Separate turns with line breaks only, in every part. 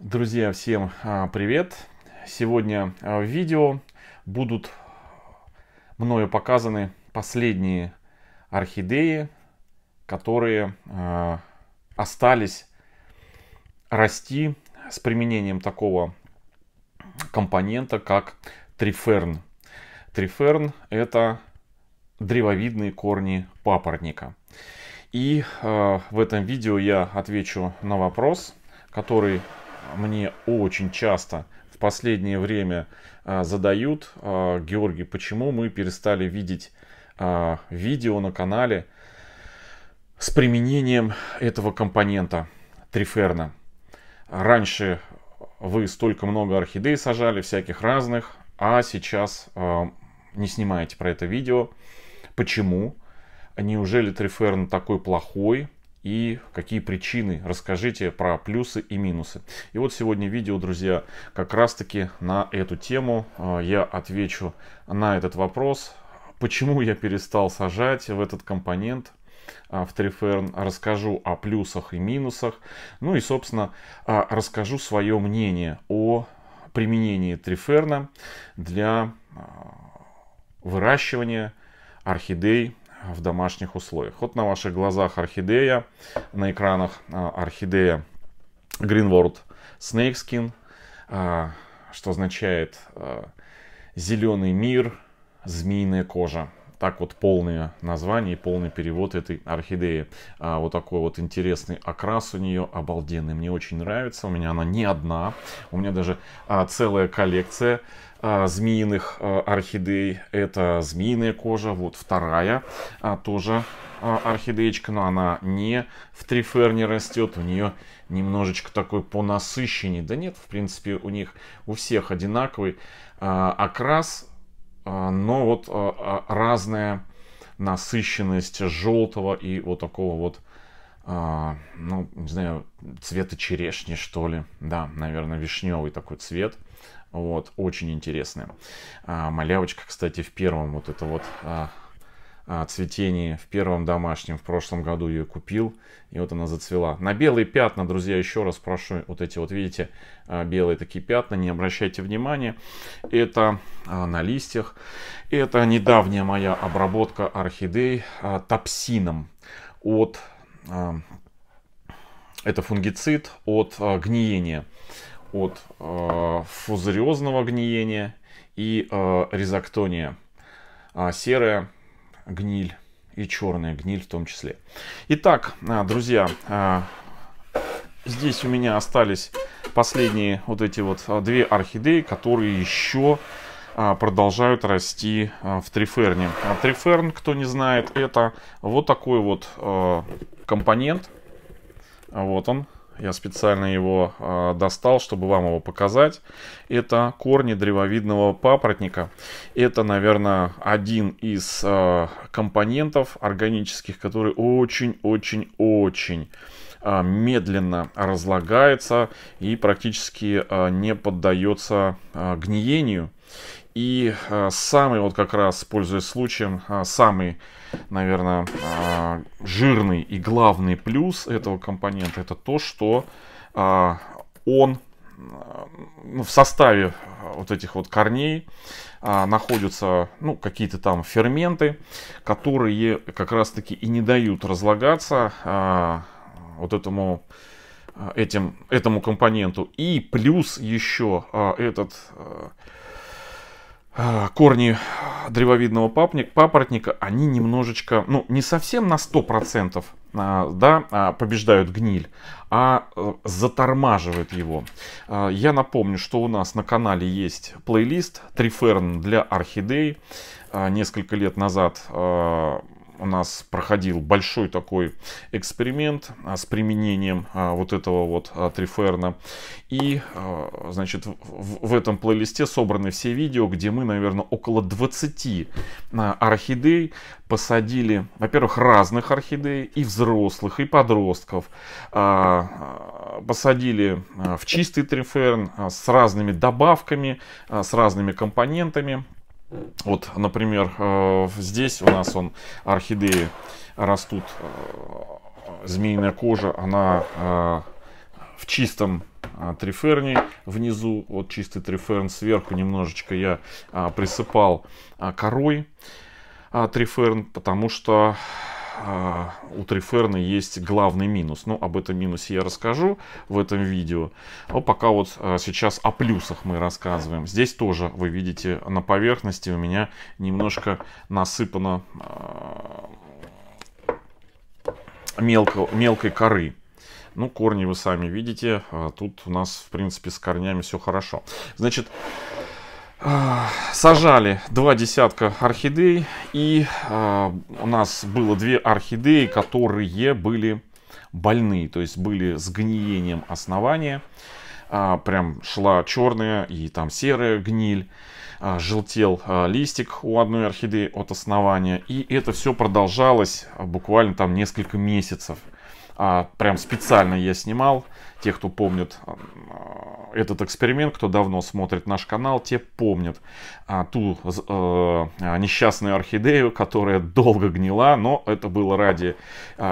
Друзья, всем а, привет! Сегодня а, в видео будут мною показаны последние орхидеи, которые а, остались расти с применением такого компонента, как триферн. Триферн – это древовидные корни папоротника. И э, в этом видео я отвечу на вопрос, который мне очень часто в последнее время а, задают, а, Георгий, почему мы перестали видеть а, видео на канале с применением этого компонента триферна. Раньше вы столько много орхидей сажали, всяких разных, а сейчас э, не снимаете про это видео. Почему? Неужели триферн такой плохой? и какие причины. Расскажите про плюсы и минусы. И вот сегодня видео, друзья, как раз таки на эту тему. А, я отвечу на этот вопрос. Почему я перестал сажать в этот компонент, а, в Триферн, расскажу о плюсах и минусах, ну и, собственно, а, расскажу свое мнение о применении Триферна для выращивания орхидей в домашних условиях. Вот на ваших глазах орхидея, на экранах а, орхидея Green Greenward Snakeskin, что а, означает а, зеленый мир, змеиная кожа. Так вот полное название и полный перевод этой орхидеи. А, вот такой вот интересный окрас у нее, обалденный. Мне очень нравится. У меня она не одна. У меня даже а, целая коллекция а, змеиных а, орхидей. Это змеиная кожа. Вот вторая а, тоже а, орхидеечка, но она не в триферне растет. У нее немножечко такой по насыщенней. Да нет, в принципе, у них у всех одинаковый а, окрас а, но вот а, а, разная насыщенность желтого и вот такого вот, ну, не знаю, цвета черешни, что ли. Да, наверное, вишневый такой цвет. Вот, очень интересный. Малявочка, кстати, в первом вот это вот а, цветении, в первом домашнем, в прошлом году ее купил, и вот она зацвела. На белые пятна, друзья, еще раз прошу, вот эти вот, видите, а, белые такие пятна, не обращайте внимания, это а, на листьях, это недавняя моя обработка орхидей топсином от, это фунгицид от гниения, от фузариозного гниения и ризоктония. Серая гниль и черная гниль в том числе. Итак, а, друзья, а, здесь у меня остались последние вот эти вот а, две орхидеи, которые еще продолжают расти в триферне. А триферн, кто не знает, это вот такой вот компонент. Вот он, я специально его э, достал, чтобы вам его показать. Это корни древовидного папоротника. Это, наверное, один из э, компонентов органических, который очень-очень-очень э, а, медленно разлагается и практически э, не поддается э, гниению. И а, самый, вот как раз, пользуясь случаем, а, самый, наверное, а, жирный и главный плюс этого компонента, это то, что он ну, в составе вот этих вот корней находятся ну, какие-то там ферменты, которые как раз таки и не дают разлагаться вот этому, этим, этому компоненту. И плюс еще а, этот а, корни древовидного папник, папоротника, они немножечко, ну, не совсем на 100% а, да, а, побеждают гниль, а э, затормаживают его. Я напомню, что у нас на канале есть плейлист «Триферн для орхидей». Несколько лет назад у нас проходил большой такой эксперимент а, с применением а, вот этого вот а, триферна. И, значит, в этом плейлисте собраны все видео, где мы, наверное, около 20 орхидей посадили, во-первых, разных орхидей, и взрослых, и подростков. Посадили в чистый триферн с разными добавками, с разными компонентами. Вот, например, э, здесь у нас он орхидеи растут, э, змеиная кожа, она э, в чистом триферни внизу, вот чистый триферн сверху немножечко я присыпал корой триферн, потому что а, у Триферны есть главный минус. Ну, об этом минусе я расскажу в этом видео. Но пока вот а, сейчас о плюсах мы рассказываем. Здесь тоже вы видите на поверхности у меня немножко насыпано а, мелко, мелкой коры. Ну, корни вы сами видите. Тут у нас, в принципе, с корнями все хорошо. Значит, Сажали два десятка орхидей, и а, у нас было две орхидеи, которые были больны, то есть были с гниением основания. А, прям шла черная и там серая гниль, а, желтел листик у одной орхидеи от основания. И это все продолжалось буквально там несколько месяцев. А прям специально я снимал. Те, кто помнит а, этот эксперимент, кто давно смотрит наш канал, те помнят а, ту э, несчастную орхидею, которая долго гнила, но это было ради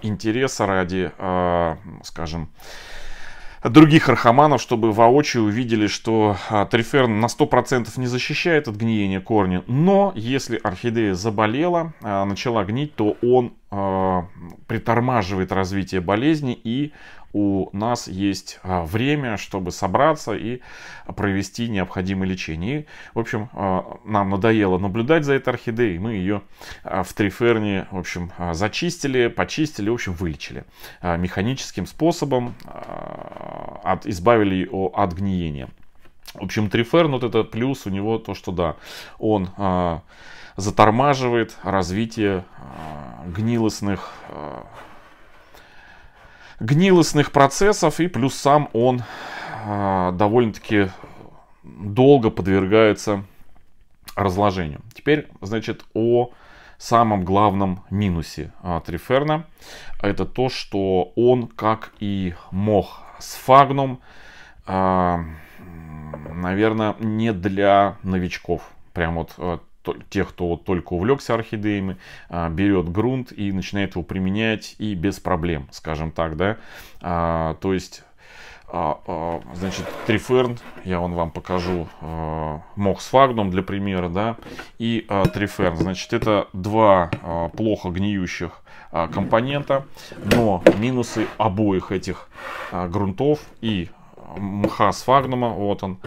интереса, ради, скажем, других архаманов, чтобы воочию увидели, что а, триферн на 100% не защищает от гниения корня, но если орхидея заболела, а, начала гнить, то он а, притормаживает развитие болезни и у нас есть а, время, чтобы собраться и провести необходимое лечение. И, в общем, а, нам надоело наблюдать за этой орхидеей, мы ее а, в Триферне, в общем, зачистили, почистили, в общем, вылечили механическим способом, от, избавили ее от гниения. В общем, Триферн, вот это плюс у него то, что да, он затормаживает развитие гнилостных гнилостных процессов, и плюс сам он э, довольно-таки долго подвергается разложению. Теперь, значит, о самом главном минусе э, Триферна. Это то, что он, как и мох сфагнум, э, а, наверное, не для новичков. Прям вот тех, кто вот только увлекся орхидеями, а, берет грунт и начинает его применять и без проблем, скажем так, да. А, то есть, а, а, значит, триферн, я вон вам покажу, а, мох с фагном для примера, да, и а, триферн, значит, это два плохо гниющих компонента, но минусы обоих этих грунтов и мха с фагнума, вот он,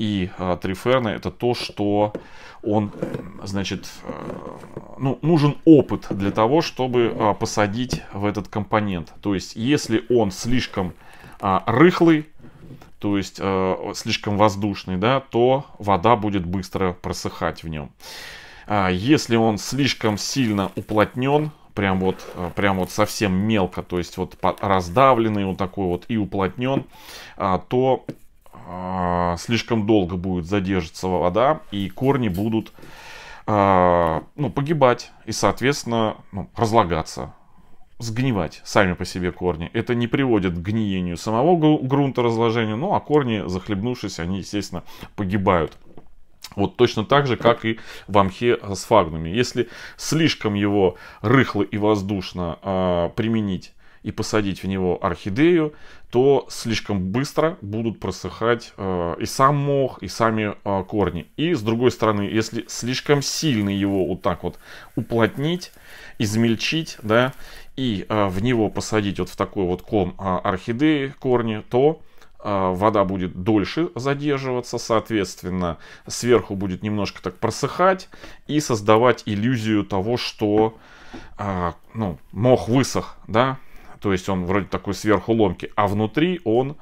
и э, а, Триферна это то, что он, значит, э, ну, нужен опыт для того, чтобы э, посадить в этот компонент. То есть, если он слишком э, рыхлый, то есть э, слишком воздушный, да, то вода будет быстро просыхать в нем. А если он слишком сильно уплотнен, прям вот, э, прям вот совсем мелко, то есть вот раздавленный, вот такой вот и уплотнен, то а, слишком долго будет задерживаться вода, и корни будут а, ну, погибать и, соответственно, ну, разлагаться сгнивать сами по себе корни. Это не приводит к гниению самого грунта разложения, ну а корни, захлебнувшись, они, естественно, погибают. Вот точно так же, как и в амхе а, с фагнами. Если слишком его рыхло и воздушно э, применить и посадить в него орхидею, то слишком быстро будут просыхать э, и сам мох, и сами э, корни. И с другой стороны, если слишком сильно его вот так вот уплотнить, измельчить, да, и э, в него посадить вот в такой вот ком э, орхидеи корни, то э, вода будет дольше задерживаться, соответственно, сверху будет немножко так просыхать и создавать иллюзию того, что э, ну, мох высох, да, то есть он вроде такой сверху ломкий, а внутри он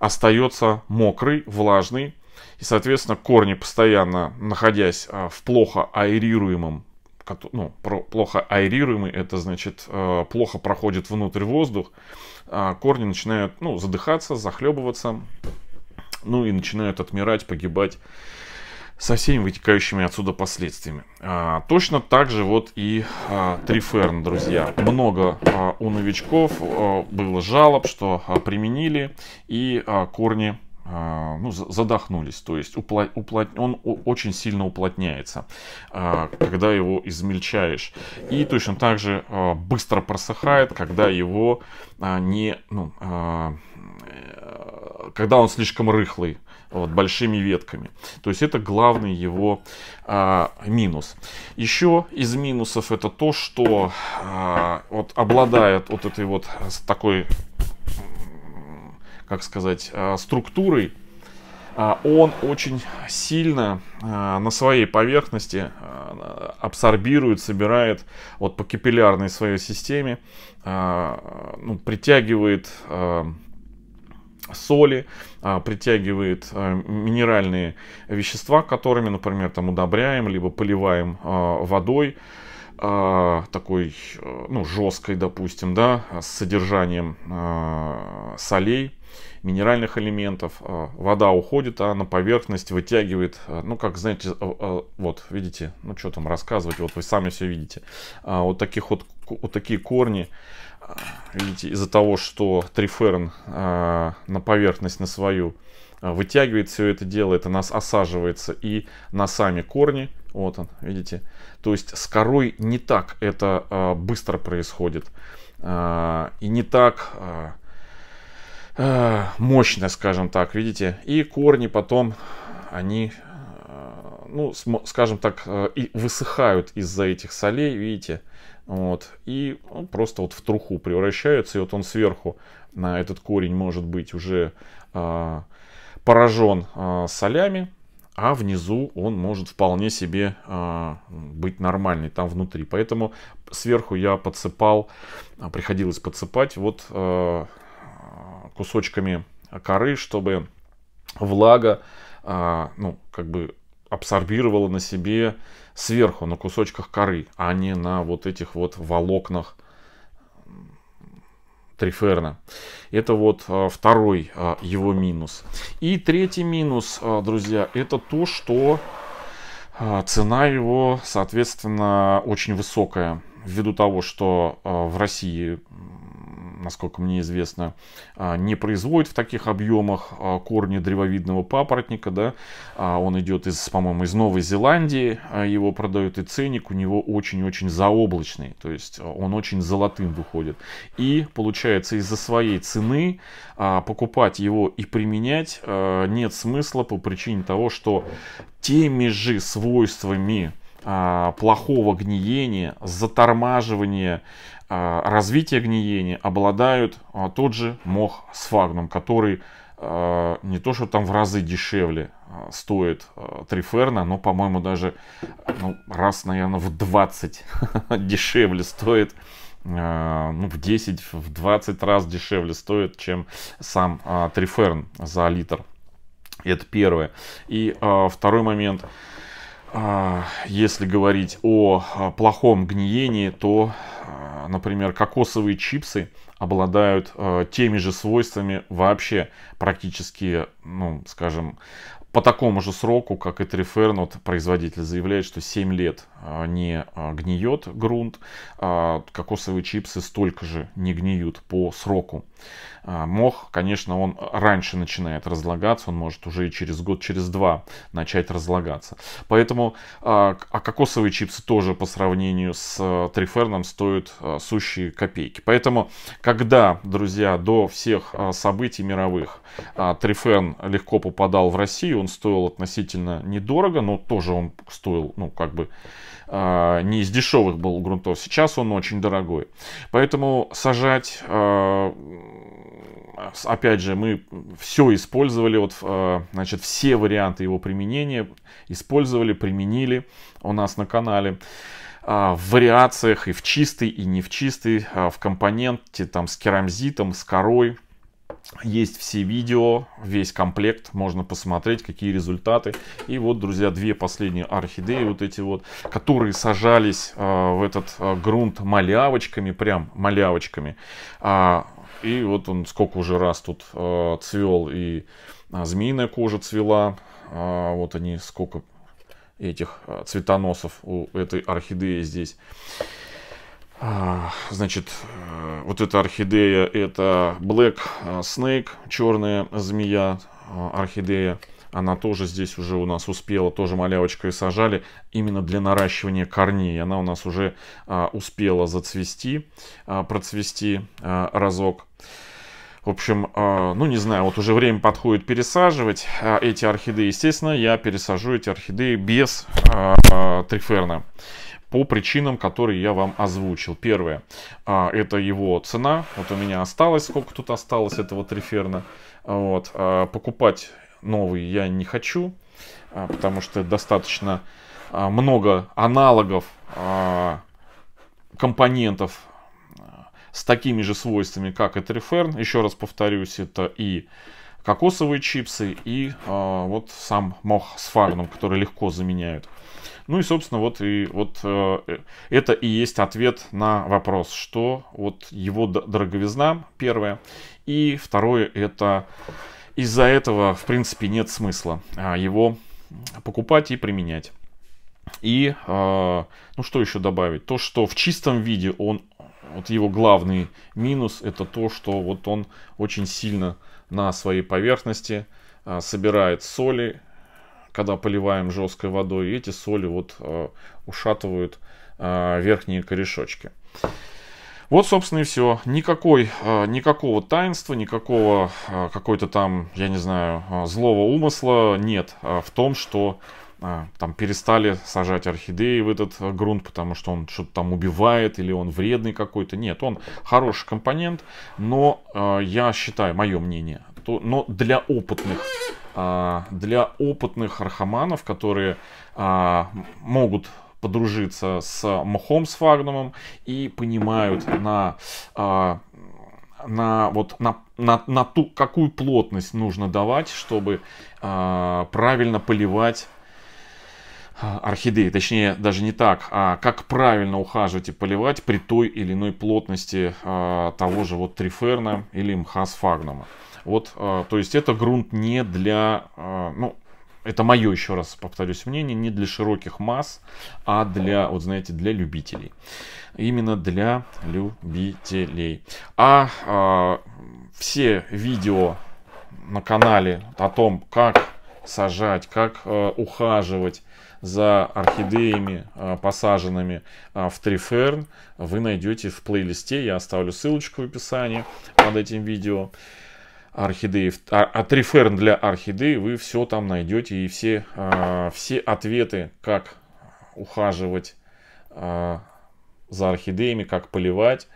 остается мокрый, влажный. И, соответственно, корни, постоянно находясь а, в плохо аэрируемом ну, плохо аэрируемый, это значит а, плохо проходит внутрь воздух, а корни начинают ну, задыхаться, захлебываться, ну и начинают отмирать, погибать со всеми вытекающими отсюда последствиями. А, точно так же вот и а, Триферн, друзья. Много а, у новичков а, было жалоб, что а, применили и а, корни а, ну, задохнулись, то есть упло, упло, он очень сильно уплотняется, а, когда его измельчаешь. И точно так же а, быстро просыхает, когда его не, ну, э, когда он слишком рыхлый вот, большими ветками. То есть это главный его а, минус. Еще из минусов это то, что а, вот, обладает вот этой вот а, такой, как сказать, а, структурой, а, он очень сильно а, на своей поверхности абсорбирует, собирает вот по капиллярной своей системе, ну, притягивает соли, а, притягивает а, минеральные вещества, которыми, например, там удобряем, либо поливаем а, водой такой, ну, жесткой, допустим, да, с содержанием солей, минеральных элементов. Вода уходит, а на поверхность вытягивает, ну, как, знаете, вот, видите, ну, что там рассказывать, вот вы сами все видите. Вот таких вот, вот такие корни видите, из-за того, что триферн э, на поверхность на свою э, вытягивает все это дело, это нас осаживается и на сами корни, вот он, видите, то есть с корой не так это э, быстро происходит э, и не так э, э мощно, скажем так, видите, и корни потом они э, ну, скажем так, и высыхают из-за этих солей, видите, вот, и он просто вот в труху превращается, и вот он сверху, на этот корень может быть уже а, поражен а, солями, а внизу он может вполне себе а, быть нормальный там внутри. Поэтому сверху я подсыпал, а, приходилось подсыпать вот а, кусочками коры, чтобы влага, а, ну, как бы абсорбировала на себе сверху, на кусочках коры, а не на вот этих вот волокнах Триферна. Это вот а, второй а, его минус. И третий минус, а, друзья, это то, что цена его, соответственно, очень высокая. Ввиду того, что в России насколько мне известно, а, не производит в таких объемах а, корни древовидного папоротника. Да? А, он идет, из, по-моему, из Новой Зеландии, его продают, и ценник у него очень-очень заоблачный, то есть он очень золотым выходит. И получается из-за своей цены покупать его и применять нет смысла по причине того, что теми же свойствами, а, плохого гниения, затормаживания, а, развития гниения обладают а, тот же мох сфагнум, который не то, что там в разы дешевле стоит Триферна, но, по-моему, даже ну, раз, наверное, в 20 дешевле стоит, ну, в 10, в 20 раз дешевле стоит, чем сам Триферн за литр. Это первое. И второй момент – а, если говорить о а, плохом гниении, то, а, например, кокосовые чипсы обладают теми же свойствами вообще практически, ну, скажем, по такому же сроку, как и Вот производитель заявляет, что 7 лет не гниет грунт, а кокосовые чипсы столько же не гниют по сроку. А, мох, конечно, он раньше начинает разлагаться, он может уже и через год, через два начать разлагаться. Поэтому а, а кокосовые чипсы тоже по сравнению с э, триферном стоят э, сущие копейки. Поэтому, когда, друзья, до всех э, событий мировых а, триферн легко попадал в Россию, он стоил относительно недорого, но тоже он стоил, ну, как бы не из дешевых был грунтов. Сейчас он очень дорогой. Поэтому сажать опять же, мы все использовали, вот, э, значит, все варианты его применения использовали, применили у нас на канале а, в вариациях и в чистый, и не в чистый, а, в компоненте там с керамзитом, с корой. Есть все видео, весь комплект, можно посмотреть, какие результаты. И вот, друзья, две последние орхидеи, вот эти вот, которые сажались э, в этот э, грунт малявочками, прям малявочками. Э, и вот он сколько уже раз тут э, цвел, и э, змеиная кожа цвела. Э, вот они сколько этих э, цветоносов у этой орхидеи здесь. А, значит, э, вот эта орхидея, это Black э, Snake, черная змея, э, орхидея. Она тоже здесь уже у нас успела, тоже малявочкой сажали именно для наращивания корней. Она у нас уже а, успела зацвести, а, процвести а, разок. В общем, а, ну не знаю, вот уже время подходит пересаживать а, эти орхидеи. Естественно, я пересажу эти орхидеи без а, триферна по причинам, которые я вам озвучил. Первое, это его цена. Вот у меня осталось, сколько тут осталось этого триферна. Вот, покупать новый я не хочу, а, потому что достаточно а, много аналогов а, компонентов с такими же свойствами, как и Триферн. Еще раз повторюсь, это и кокосовые чипсы, и вот сам мох с фарном, который легко заменяют. Ну и, собственно, вот, и, вот э, э это и есть ответ на вопрос, что вот его дороговизна, первое, и второе, это из-за этого, в принципе, нет смысла а, его покупать и применять. И, а, ну что еще добавить? То, что в чистом виде он, вот его главный минус, это то, что вот он очень сильно на своей поверхности а, собирает соли, когда поливаем жесткой водой, и эти соли вот ушатывают верхние корешочки. Вот, собственно, и все. Никакой, э, никакого таинства, никакого э, какой-то там, я не знаю, э, злого умысла нет в том, что там перестали сажать орхидеи в этот грунт, потому что он что-то там убивает или он вредный какой-то. Нет, он хороший компонент, но я считаю, мое мнение, то, но для опытных для опытных архаманов, которые а, могут подружиться с Махом, с Фарнумом и понимают на, а, на, вот, на, на, на ту, какую плотность нужно давать, чтобы а, правильно поливать а, орхидеи, точнее даже не так, а как правильно ухаживать и поливать при той или иной плотности а, того же вот триферна или мха сфагнума. Вот, а, то есть это грунт не для, а, ну, это мое, еще раз повторюсь, мнение, не для широких масс, а для, вот знаете, для любителей. Именно для любителей. А, а все видео на канале о том, как сажать, как э, ухаживать за орхидеями, э, посаженными э, в Триферн, вы найдете в плейлисте. Я оставлю ссылочку в описании под этим видео орхидеи, а, триферн для орхидеи, вы все там найдете и все, а, все ответы, как ухаживать а, за орхидеями, как поливать,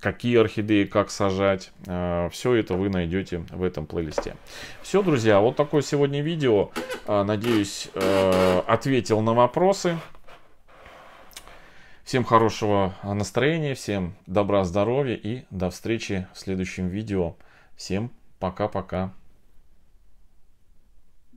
какие орхидеи, как сажать. А, все это вы найдете в этом плейлисте. Все, друзья, вот такое сегодня видео. надеюсь, э, ответил на вопросы. Всем хорошего настроения, всем добра, здоровья и до встречи в следующем видео. Всем пока! Пока-пока.